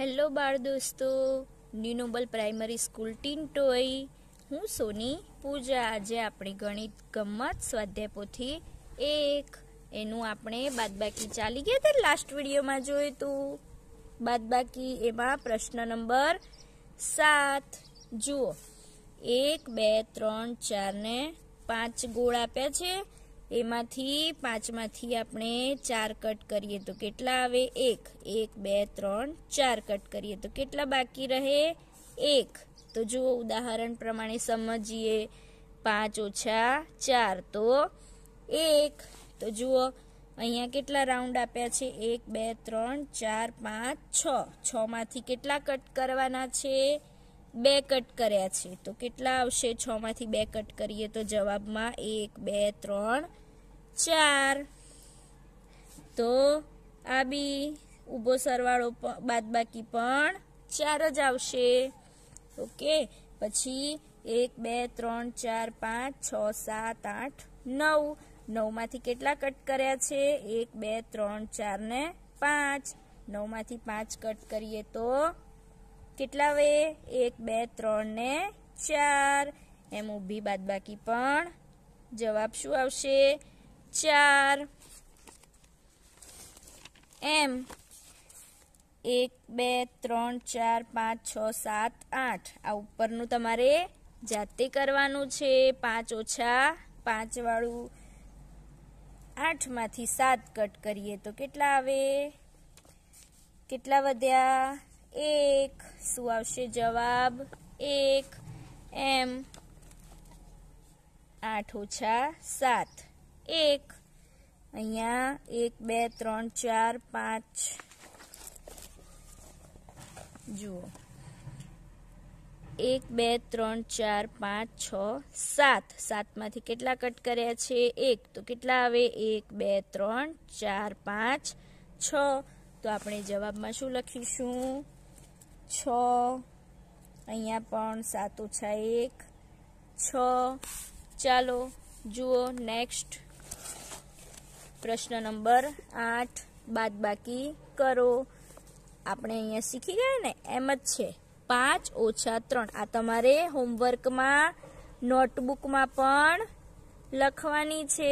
hello બાળ દોસ્તો ન્યુનોબલ primary school ટીન્ટોય હું સોની પૂજા આજે આપણી ગણિત ગમત સ્વાધ્યાય પોથી એક એનું આપણે બાદબાકી ચાલી ગયા તે લાસ્ટ વિડીયોમાં જોયું હતું બાદબાકી એમાં પ્રશ્ન નંબર સાત જુઓ એક બે ત્રણ ચાર ને પાંચ ગોળ આપ્યા છે એમાંથી પાંચમાંથી આપણે ચાર કટ કરીએ તો કેટલા આવે એક એક બે ત્રણ ચાર કટ કરીએ તો કેટલા બાકી રહે એક તો જુઓ ઉદાહરણ પ્રમાણે સમજીએ પાંચ ઓછા ચાર તો એક તો જુઓ અહીંયા કેટલા રાઉન્ડ આપ્યા છે એક બે ત્રણ ચાર પાંચ છ છ માંથી કેટલા કટ કરવાના છે બે કટ કર્યા છે તો કેટલા આવશે છ માંથી બે કટ કરીએ તો જવાબમાં એક બે ત્રણ ચાર તો આ બી ઊભો સરવાળો બાદ બાકી પણ ચાર જ આવશે ઓકે પછી એક બે ત્રણ ચાર પાંચ છ સાત આઠ નવ નવમાંથી કેટલા કટ કર્યા છે એક બે ત્રણ ચાર ને પાંચ નવમાંથી પાંચ કટ કરીએ તો કેટલા વે એક બે ત્રણ ને ચાર એમ ઊભી બાદ બાકી પણ જવાબ શું આવશે ચાર એમ એક બે ત્રણ ચાર પાંચ છ સાત આઠ આ ઉપરનું તમારે જાતે કરવાનું છે પાંચ ઓછા પાંચવાળું આઠમાંથી સાત કટ કરીએ તો કેટલા આવે કેટલા વધ્યા એક શું આવશે જવાબ એક એમ આઠ ઓછા સાત એક અહીંયા એક બે ત્રણ ચાર પાંચ જુઓ એક બે ત્રણ ચાર પાંચ છ સાત સાતમાંથી કેટલા કટ કર્યા છે એક તો કેટલા આવે એક બે ત્રણ ચાર પાંચ છ તો આપણે જવાબમાં શું લખીશું છ અહીંયા પણ સાત ઓછા એક છ ચાલો જુઓ નેક્સ્ટ પ્રશ્ન નંબર આઠ બાદ બાકી કરો આપણે અહીંયા શીખી ગયા ને એમ જ છે પાંચ ઓછા ત્રણ આ તમારે હોમવર્કમાં નોટબુકમાં પણ લખવાની છે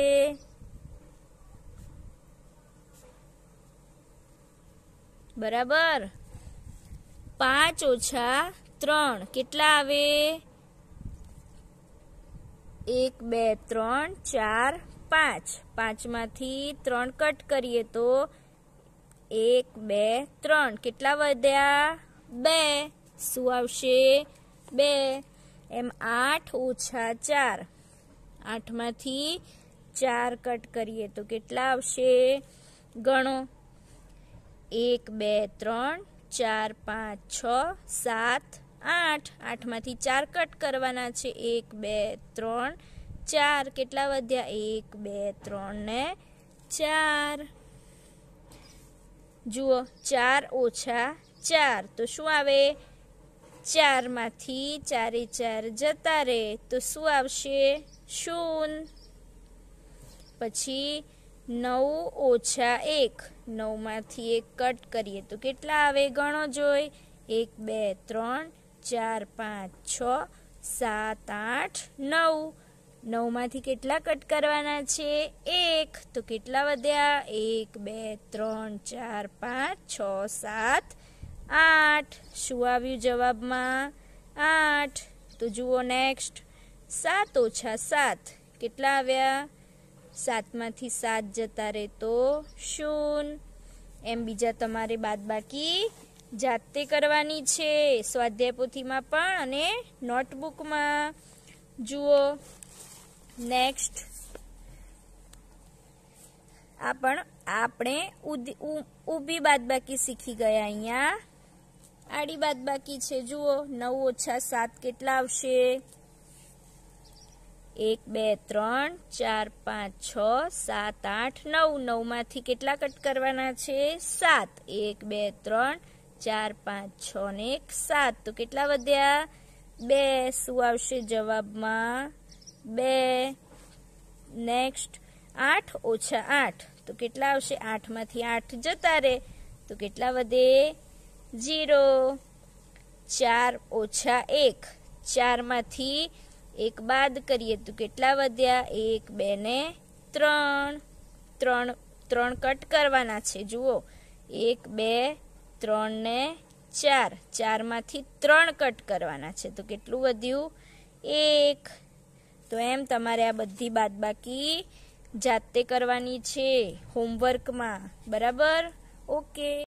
બરાબર પાંચ ઓછા ત્રણ કેટલા આવે એક બે ત્રણ ચાર પાંચ પાંચમાંથી ત્રણ કટ કરીએ તો એક બે ત્રણ કેટલા વધ્યા બે શું આવશે બે એમ આઠ ઓછા ચાર આઠમાંથી ચાર કટ કરીએ તો કેટલા આવશે ગણો એક બે ત્રણ ચાર પાંચ છ સાત આઠ આઠમાંથી ચાર કટ કરવાના છે એક બે ત્રણ ચાર કેટલા વધ્યા એક બે ત્રણ ને ચાર જુઓ ચાર ઓછા ચાર તો શું આવે ચારમાંથી ચારે ચાર જતા રહે તો શું આવશે શૂન પછી નવ ઓછા એક નવમાંથી એક કટ કરીએ તો કેટલા આવે ગણો જોઈ એક બે ત્રણ ચાર પાંચ છ સાત આઠ નવ નવમાંથી કેટલા કટ કરવાના છે એક તો કેટલા વધ્યા એક બે ત્રણ ચાર પાંચ છ સાત આઠ શું આવ્યું જવાબમાં આઠ તો જુઓ નેક્સ્ટ સાત ઓછા સાત કેટલા આવ્યા સાતમાંથી સાત જતા રહે તો શૂન એમ બીજા તમારે બાદ બાકી જાતે કરવાની છે સ્વાધ્યાય પોથીમાં પણ અને નોટબુકમાં જુઓ નેક્સ્ટ આ પણ આપણે ઊભી બાદબાકી શીખી ગયા અહીંયા આડી બાદબાકી છે જુઓ નવ ઓછા સાત કેટલા આવશે એક બે ત્રણ ચાર પાંચ છ સાત આઠ નવ નવમાંથી કેટલા કટ કરવાના છે સાત એક બે ત્રણ ચાર પાંચ છ ને એક સાત તો કેટલા વધ્યા બે શું આવશે જવાબમાં બે નેક્સ્ટ આઠ ઓછા આઠ તો કેટલા આવશે આઠમાંથી આઠ જતા રહે તો કેટલા વધે જીરો ચાર ઓછા એક ચારમાંથી એક બાદ કરીએ તો કેટલા વધ્યા એક બે ને ત્રણ ત્રણ ત્રણ કટ કરવાના છે જુઓ એક બે ત્રણ ને ચાર ચારમાંથી ત્રણ કટ કરવાના છે તો કેટલું વધ્યું એક તો એમ તમારે આ બધી બાદબાકી જાતે કરવાની છે હોમવર્કમાં બરાબર ઓકે